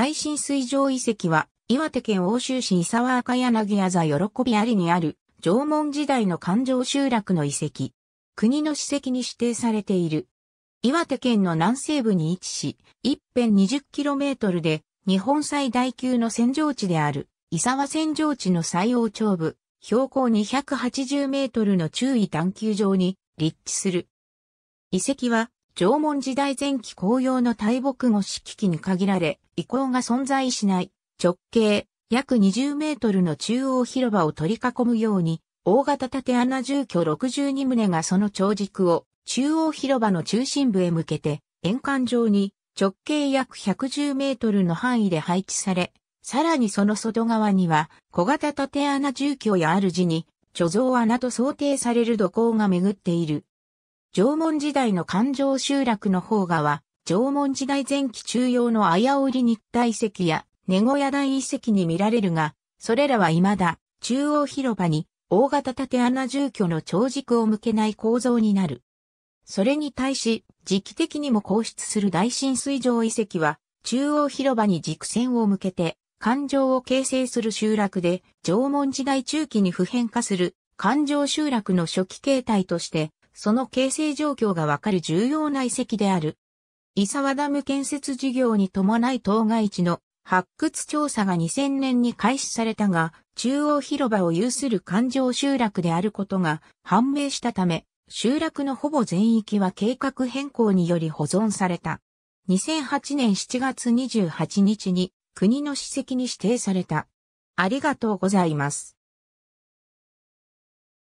大震水上遺跡は、岩手県奥州市伊沢赤柳屋座喜びありにある、縄文時代の環状集落の遺跡。国の史跡に指定されている。岩手県の南西部に位置し、一辺 20km で、日本最大級の扇状地である、伊沢扇状地の最王頂部、標高280メートルの中位探求場に立地する。遺跡は縄文時代前期紅葉の大木語式機に限られ、遺構が存在しない直径約20メートルの中央広場を取り囲むように、大型縦穴住居62棟がその長軸を中央広場の中心部へ向けて、円環上に直径約110メートルの範囲で配置され、さらにその外側には小型縦穴住居や主に貯蔵穴と想定される土工が巡っている。縄文時代の環状集落の方がは、縄文時代前期中央の綾織日体遺跡や根小屋大遺跡に見られるが、それらは未だ中央広場に大型縦穴住居の長軸を向けない構造になる。それに対し、時期的にも放出する大浸水場遺跡は、中央広場に軸線を向けて、環状を形成する集落で、縄文時代中期に普遍化する環状集落の初期形態としてその形成状況がわかる重要な遺跡である。伊沢ダム建設事業に伴い当該地の発掘調査が2000年に開始されたが、中央広場を有する環状集落であることが判明したため、集落のほぼ全域は計画変更により保存された。2008年7月28日に国の史跡に指定された。ありがとうございます。